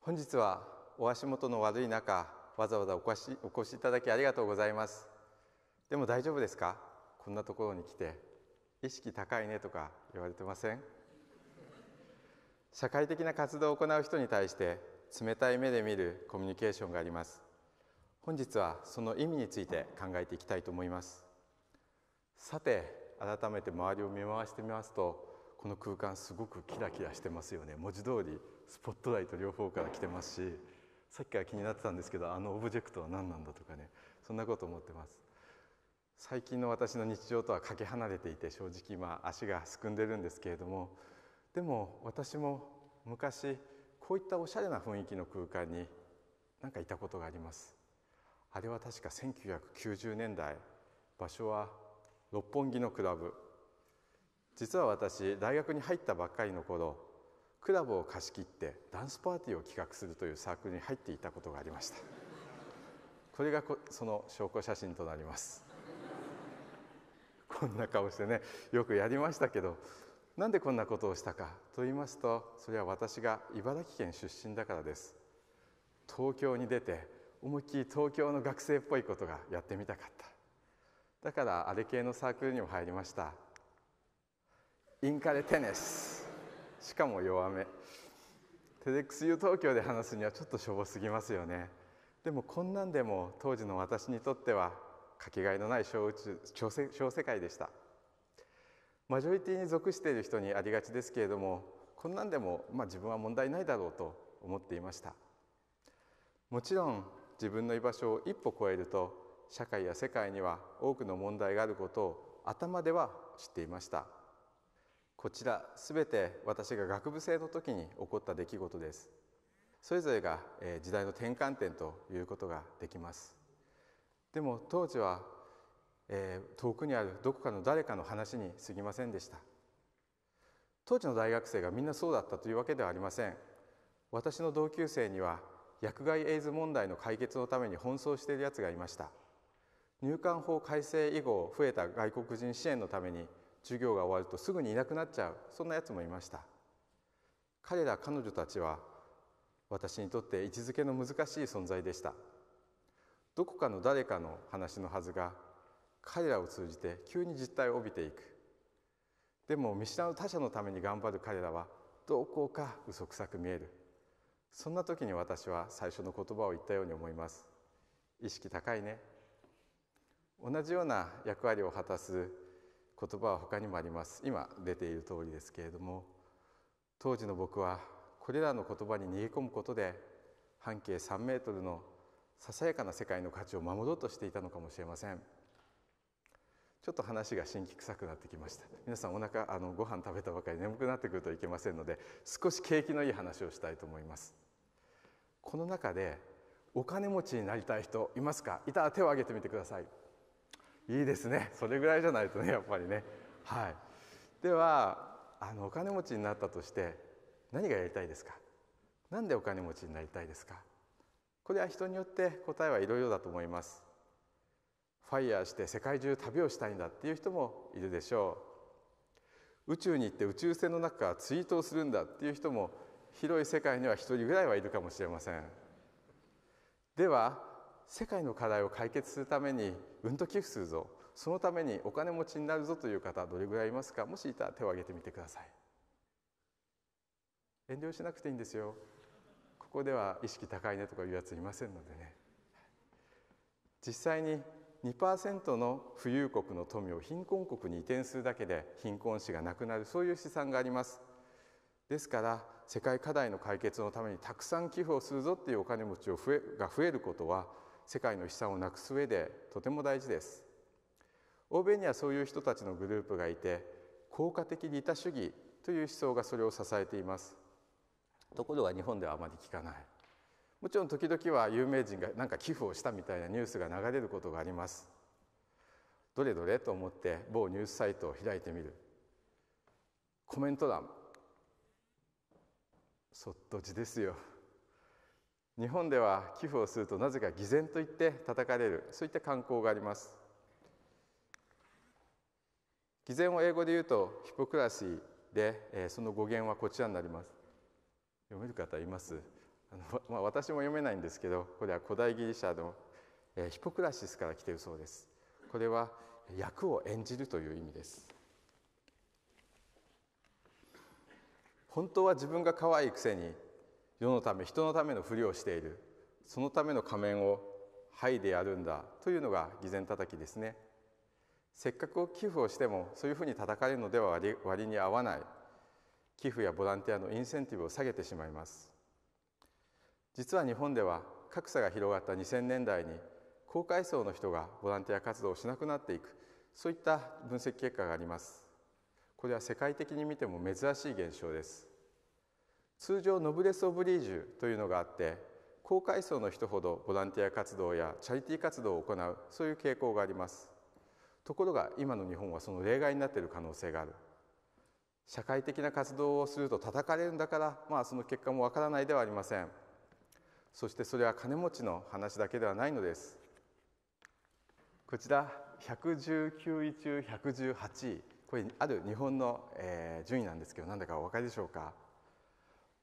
本日はお足元の悪い中わざわざお越しお越しいただきありがとうございますでも大丈夫ですかこんなところに来て意識高いねとか言われてません社会的な活動を行う人に対して冷たい目で見るコミュニケーションがあります本日はその意味について考えていきたいと思いますさて改めて周りを見回してみますとこの空間すごくキラキラしてますよね文字通りスポットライト両方から来てますしさっきから気になってたんですけどあのオブジェクトは何なんだとかねそんなこと思ってます最近の私の日常とはかけ離れていて正直今足がすくんでるんですけれどもでも私も昔こういったおしゃれな雰囲気の空間に何かいたことがありますあれは確か1990年代場所は六本木のクラブ実は私大学に入ったばっかりの頃クラブを貸し切ってダンスパーティーを企画するというサークルに入っていたことがありましたこれがその証拠写真となりますこんな顔してねよくやりましたけどなんでこんなことをしたかと言いますとそれは私が茨城県出身だからです東京に出て思いっきり東京の学生っぽいことがやってみたかっただからあれ系のサークルにも入りましたインカレテネスしかも弱めテレックス u 東京で話すにはちょっとしょぼすぎますよねでもこんなんでも当時の私にとってはかけがえのない小宇宙小世界でした。マジョリティに属している人にありがちですけれどもこんなんでもまあ自分は問題ないだろうと思っていましたもちろん自分の居場所を一歩超えると社会や世界には多くの問題があることを頭では知っていましたこちらすべて私が学部生の時に起こった出来事ですそれぞれが時代の転換点ということができますでも当時はえー、遠くにあるどこかの誰かの話に過ぎませんでした当時の大学生がみんなそうだったというわけではありません私の同級生には薬害エイズ問題の解決のために奔走しているやつがいました入管法改正以後増えた外国人支援のために授業が終わるとすぐにいなくなっちゃうそんなやつもいました彼ら彼女たちは私にとって位置づけの難しい存在でしたどこかの誰かの話のはずが彼らを通じて急に実態を帯びていくでも見知らぬ他者のために頑張る彼らはどこか嘘くさく見えるそんな時に私は最初の言葉を言ったように思います意識高いね同じような役割を果たす言葉は他にもあります今出ている通りですけれども当時の僕はこれらの言葉に逃げ込むことで半径3メートルのささやかな世界の価値を守ろうとしていたのかもしれません。ちょっと話が新規臭くなってきました皆さんお腹あのご飯食べたばかり眠くなってくるといけませんので少し景気のいい話をしたいと思いますこの中でお金持ちになりたい人いますかいたら手を挙げてみてくださいいいですねそれぐらいじゃないとねやっぱりねはいではあのお金持ちになったとして何がやりたいですかなんでお金持ちになりたいですかこれは人によって答えはいろいろだと思いますファイヤーして世界中旅をしたいんだっていう人もいるでしょう宇宙に行って宇宙船の中からツイートをするんだっていう人も広い世界には一人ぐらいはいるかもしれませんでは世界の課題を解決するためにうんと寄付するぞそのためにお金持ちになるぞという方どれぐらいいますかもしいたら手を挙げてみてください遠慮しなくていいんですよここでは意識高いねとかいうやついませんのでね実際に2%の富裕国の富を貧困国に移転するだけで貧困死がなくなるそういう試算がありますですから世界課題の解決のためにたくさん寄付をするぞっていうお金持ちを増えが増えることは世界の資産をなくす上でとても大事です欧米にはそういう人たちのグループがいて効果的利他主義という思想がそれを支えていますところが日本ではあまり聞かないもちろん時々は有名人が何か寄付をしたみたいなニュースが流れることがありますどれどれと思って某ニュースサイトを開いてみるコメント欄そっと字ですよ日本では寄付をするとなぜか偽善と言って叩かれるそういった慣行があります偽善を英語で言うとヒポクラシーで、えその語源はこちらになります読める方いますあの、まあ、私も読めないんですけどこれは古代ギリシャの、えー、ヒポクラシスから来ているそうですこれは役を演じるという意味です本当は自分が可愛いくせに世のため人のためのふりをしているそのための仮面を剥いでやるんだというのが偽善叩きですねせっかく寄付をしてもそういうふうに叩かれるのでは割に合わない寄付やボランティアのインセンティブを下げてしまいます実は日本では格差が広がった2000年代に高階層の人がボランティア活動をしなくなっていくそういった分析結果がありますこれは世界的に見ても珍しい現象です通常ノブレス・オブリージュというのがあって高階層の人ほどボランティア活動やチャリティー活動を行うそういう傾向がありますところが今の日本はその例外になっている可能性がある社会的な活動をすると叩かれるんだからまあその結果もわからないではありませんそしてそれは金持ちの話だけではないのですこちら119位中118位これある日本の、え順位なんですけど何だかお分かりでしょうか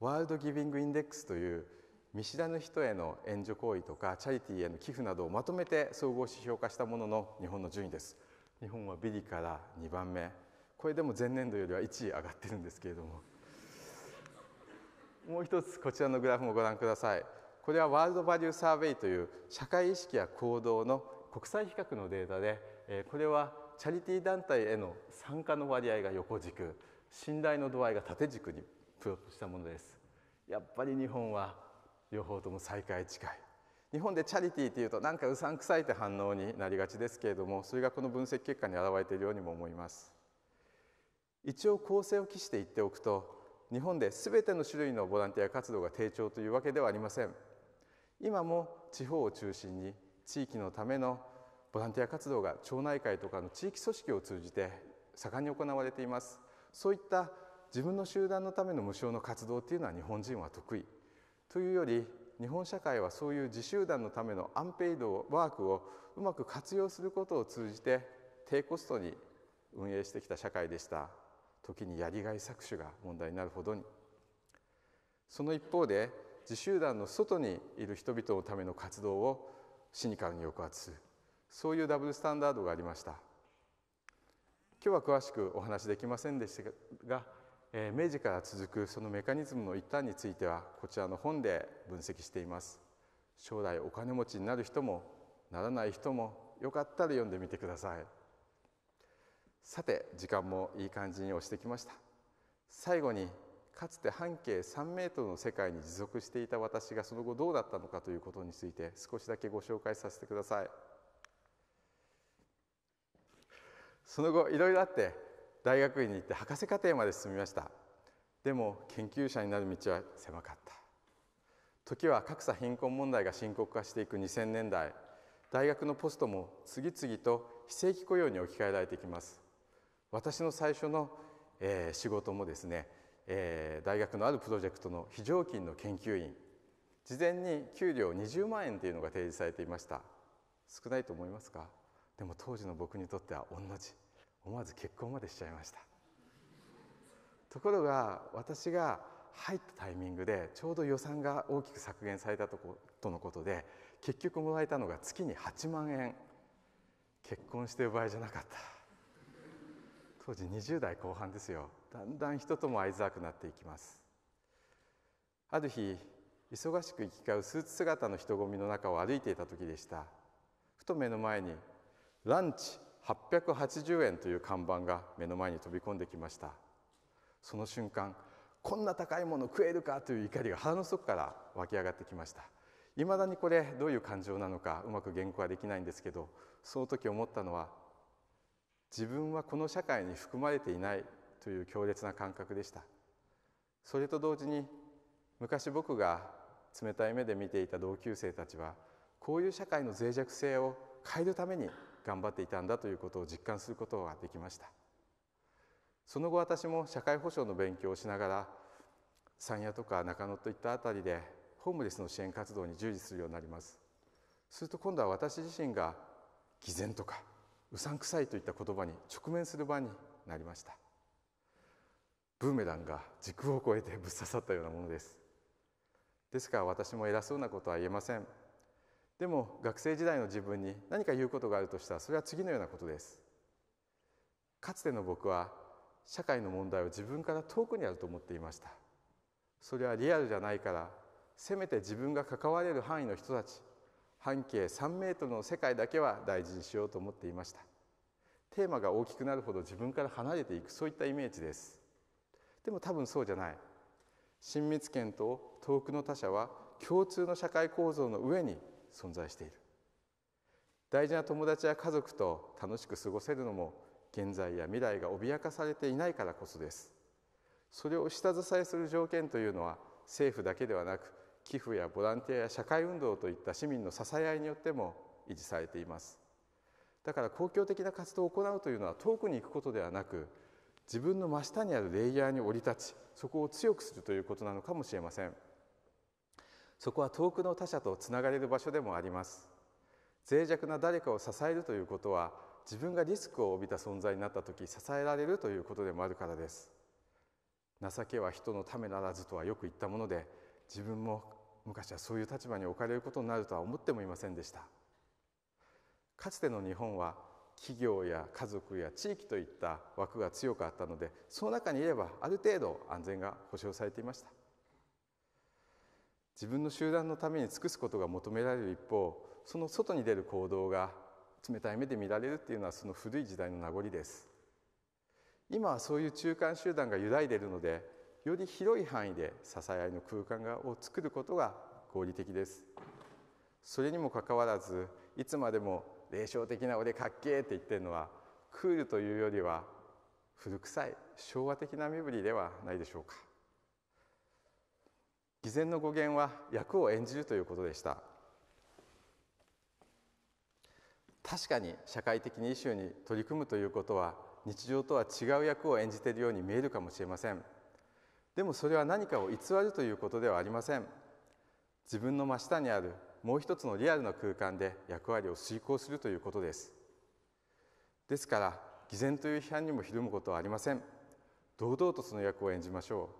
ワールドギビングインデックスという見知らぬ人への援助行為とかチャリティーへの寄付などをまとめて総合指標化したものの日本の順位です日本はビリから2番目これでも前年度よりは1位上がってるんですけれどももう一つこちらのグラフもご覧くださいこれはワールドバリューサーベイという社会意識や行動の国際比較のデータで、えこれはチャリティー団体への参加の割合が横軸信頼の度合いが縦軸にプロットしたものですやっぱり日本は両方とも最下位近い日本でチャリティーっていうとなんかうさんくさいって反応になりがちですけれどもそれがこの分析結果に表れているようにも思います一応構成を期して言っておくと日本で全ての種類のボランティア活動が低調というわけではありません今も地方を中心に地域のためのボランティア活動が町内会とかの地域組織を通じて盛んに行われていますそういった自分の集団のための無償の活動っていうのは日本人は得意というより日本社会はそういう自集団のためのアンペイドワークをうまく活用することを通じて低コストに運営してきた社会でした時にやりがい搾取が問題になるほどにその一方で自集団の外にいる人々のための活動をシニカルに抑圧するそういうダブルスタンダードがありました今日は詳しくお話できませんでしたが明治から続くそのメカニズムの一端についてはこちらの本で分析しています将来お金持ちになる人もならない人もよかったら読んでみてくださいさて時間もいい感じに押してきました最後にかつて半径3メートルの世界に持続していた私がその後どうだったのかということについて少しだけご紹介させてくださいその後いろいろあって大学院に行って博士課程まで進みましたでも研究者になる道は狭かった時は格差貧困問題が深刻化していく2000年代大学のポストも次々と非正規雇用に置き換えられてきます私の最初の、えー、仕事もですねえー、大学のあるプロジェクトの非常勤の研究員事前に給料20万円というのが提示されていました少ないと思いますかでも当時の僕にとっては同じ思わず結婚までしちゃいましたところが私が入ったタイミングでちょうど予算が大きく削減されたとことのことで結局もらえたのが月に8万円結婚してる場合じゃなかった当時20代後半ですよだんだん人ともいづらくなっていきますある日忙しく行き交うスーツ姿の人混みの中を歩いていた時でしたふと目の前に「ランチ880円」という看板が目の前に飛び込んできましたその瞬間こんな高いもの食えるかという怒りが腹の底から湧き上がってきましたいまだにこれどういう感情なのかうまく言語はできないんですけどその時思ったのは自分はこの社会に含まれていないという強烈な感覚でしたそれと同時に昔僕が冷たい目で見ていた同級生たちはこういう社会の脆弱性を変えるために頑張っていたんだということを実感することができましたその後私も社会保障の勉強をしながら山谷とか中野といったあたりでホームレスの支援活動に従事するようになりますすると今度は私自身が偽善とかうさんくさいといった言葉に直面する場になりましたブーメランが時空を超えてぶっ刺さったようなものですですから私も偉そうなことは言えませんでも学生時代の自分に何か言うことがあるとしたらそれは次のようなことですかつての僕は社会の問題を自分から遠くにあると思っていましたそれはリアルじゃないからせめて自分が関われる範囲の人たち半径3メートルの世界だけは大事にしようと思っていましたテーマが大きくなるほど自分から離れていくそういったイメージですでも多分そうじゃない親密圏と遠くの他者は共通の社会構造の上に存在している大事な友達や家族と楽しく過ごせるのも現在や未来が脅かされていないからこそですそれを下支えする条件というのは政府だけではなく寄付やボランティアや社会運動といった市民の支え合いによっても維持されていますだから公共的な活動を行うというのは遠くに行くことではなく自分の真下にあるレイヤーに降り立ちそこを強くするということなのかもしれませんそこは遠くの他者とつながれる場所でもあります脆弱な誰かを支えるということは自分がリスクを帯びた存在になった時支えられるということでもあるからです情けは人のためならずとはよく言ったもので自分も昔はそういう立場に置かれることになるとは思ってもいませんでしたかつての日本は企業や家族や地域といった枠が強かったのでその中にいればある程度安全が保障されていました自分の集団のために尽くすことが求められる一方その外に出る行動が冷たい目で見られるっていうのはその古い時代の名残です今はそういう中間集団が揺らいでいるのでより広い範囲で支え合いの空間を作ることが合理的ですそれにもかかわらずいつまでも霊障的な俺かっけえって言ってるのはクールというよりは古臭い昭和的な身振りではないでしょうか偽善の語源は役を演じるということでした確かに社会的に異臭に取り組むということは日常とは違う役を演じているように見えるかもしれませんでもそれは何かを偽るということではありません自分の真下にあるもう一つのリアルな空間で役割を遂行するということですですから偽善という批判にもひるむことはありません堂々とその役を演じましょう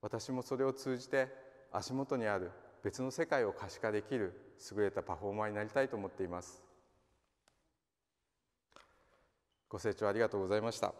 私もそれを通じて足元にある別の世界を可視化できる優れたパフォーマーになりたいと思っていますご清聴ありがとうございました